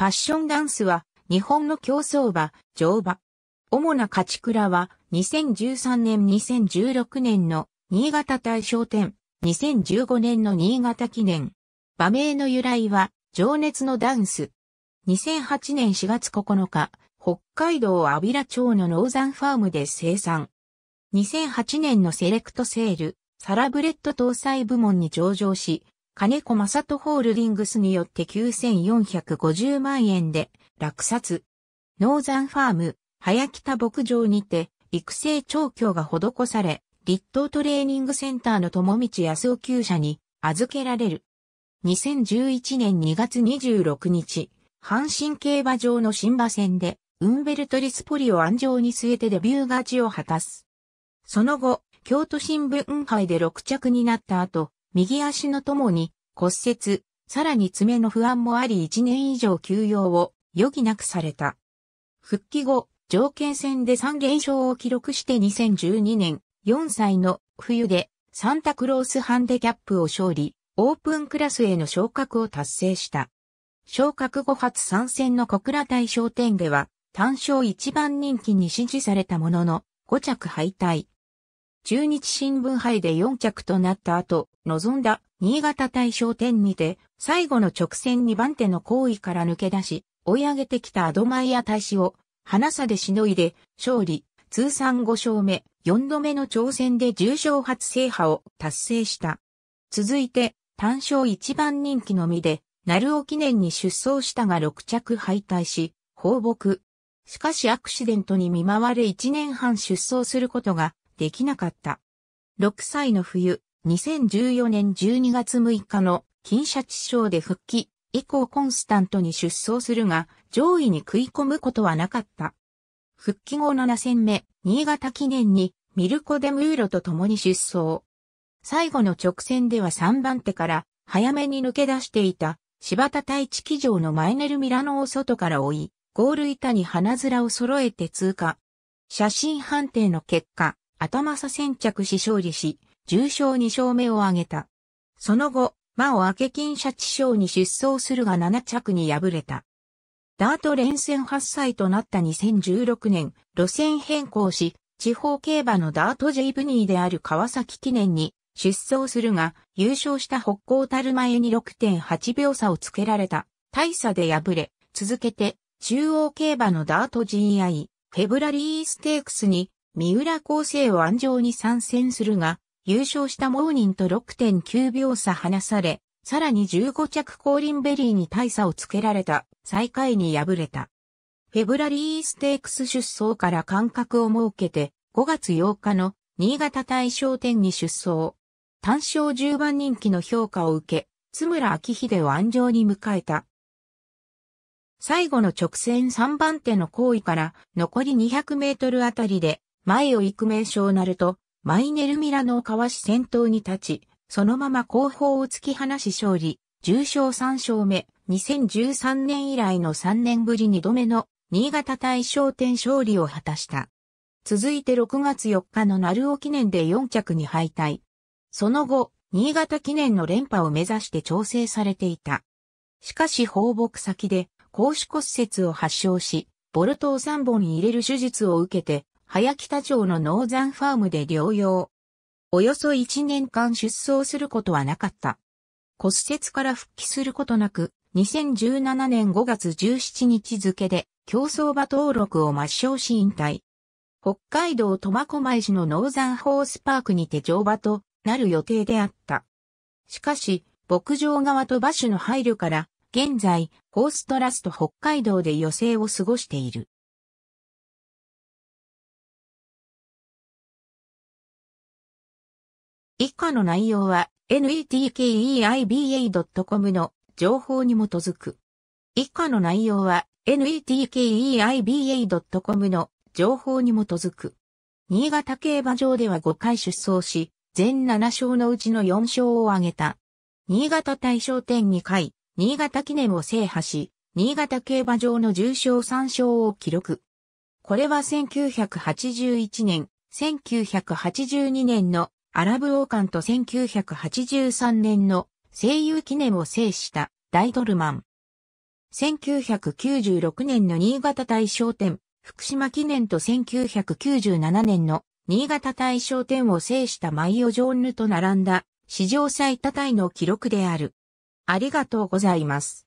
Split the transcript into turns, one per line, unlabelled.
パッションダンスは日本の競走馬、乗馬。主な勝ち倉は2013年2016年の新潟大賞典、2015年の新潟記念。馬名の由来は情熱のダンス。2008年4月9日、北海道安平町のノーザンファームで生産。2008年のセレクトセール、サラブレッド搭載部門に上場し、金子正人ホールディングスによって9450万円で落札。ノーザンファーム、早北牧場にて育成調教が施され、立東トレーニングセンターの友道康夫厩舎に預けられる。2011年2月26日、阪神競馬場の新馬戦で、ウンベルト・リスポリを安城に据えてデビュー勝ちを果たす。その後、京都新聞杯で6着になった後、右足のともに骨折、さらに爪の不安もあり1年以上休養を余儀なくされた。復帰後、条件戦で3連勝を記録して2012年4歳の冬でサンタクロースハンデキャップを勝利、オープンクラスへの昇格を達成した。昇格後初参戦の小倉大商店では単勝一番人気に支持されたものの5着敗退。中日新聞杯で4着となった後、臨んだ新潟大賞典にて、最後の直線2番手の行為から抜け出し、追い上げてきたアドマイア大使を、花差でしのいで、勝利、通算5勝目、4度目の挑戦で重賞初制覇を達成した。続いて、単勝一番人気のみで、鳴尾記念に出走したが6着敗退し、放牧。しかしアクシデントに見舞われ1年半出走することができなかった。6歳の冬、2014年12月6日の金シャチ賞で復帰、以降コンスタントに出走するが、上位に食い込むことはなかった。復帰後7戦目、新潟記念にミルコ・デ・ムーロと共に出走。最後の直線では3番手から早めに抜け出していた柴田太一騎乗のマイネル・ミラノを外から追い、ゴール板に花面を揃えて通過。写真判定の結果、頭差先着し勝利し、重賞2勝目を挙げた。その後、間を明け金シャチ賞に出走するが7着に敗れた。ダート連戦8歳となった2016年、路線変更し、地方競馬のダートジイブニーである川崎記念に出走するが、優勝した北高たる前に6.8秒差をつけられた。大差で敗れ、続けて中央競馬のダート GI、フェブラリーステークスに三浦厚生を安城に参戦するが、優勝したモーニンと6.9秒差離され、さらに15着コーリンベリーに大差をつけられた、最下位に敗れた。フェブラリーステークス出走から間隔を設けて、5月8日の新潟大賞店に出走。単勝10番人気の評価を受け、津村明秀を安城に迎えた。最後の直線3番手の行為から残り200メートルあたりで前を行く名称なると、マイネルミラノをかわし先頭に立ち、そのまま後方を突き放し勝利、重賞3勝目、2013年以来の3年ぶり2度目の新潟大賞典勝利を果たした。続いて6月4日の鳴尾記念で4着に敗退。その後、新潟記念の連覇を目指して調整されていた。しかし放牧先で、公主骨折を発症し、ボルトを3本入れる手術を受けて、早北町のノーザンファームで療養。およそ1年間出走することはなかった。骨折から復帰することなく、2017年5月17日付で競走馬登録を抹消し引退。北海道苫小牧市のノーザンホースパークにて乗馬となる予定であった。しかし、牧場側と馬主の配慮から、現在、ホーストラスト北海道で余生を過ごしている。以下の内容は netkeiba.com の情報に基づく。以下の内容は netkeiba.com の情報に基づく。新潟競馬場では5回出走し、全7勝のうちの4勝を挙げた。新潟大賞典2回、新潟記念を制覇し、新潟競馬場の重賞3勝を記録。これは1981年、1982年のアラブ王冠と1983年の声優記念を制した大ドルマン。1996年の新潟大賞典、福島記念と1997年の新潟大賞典を制したマイオジョーンヌと並んだ史上最多タイの記録である。ありがとうございます。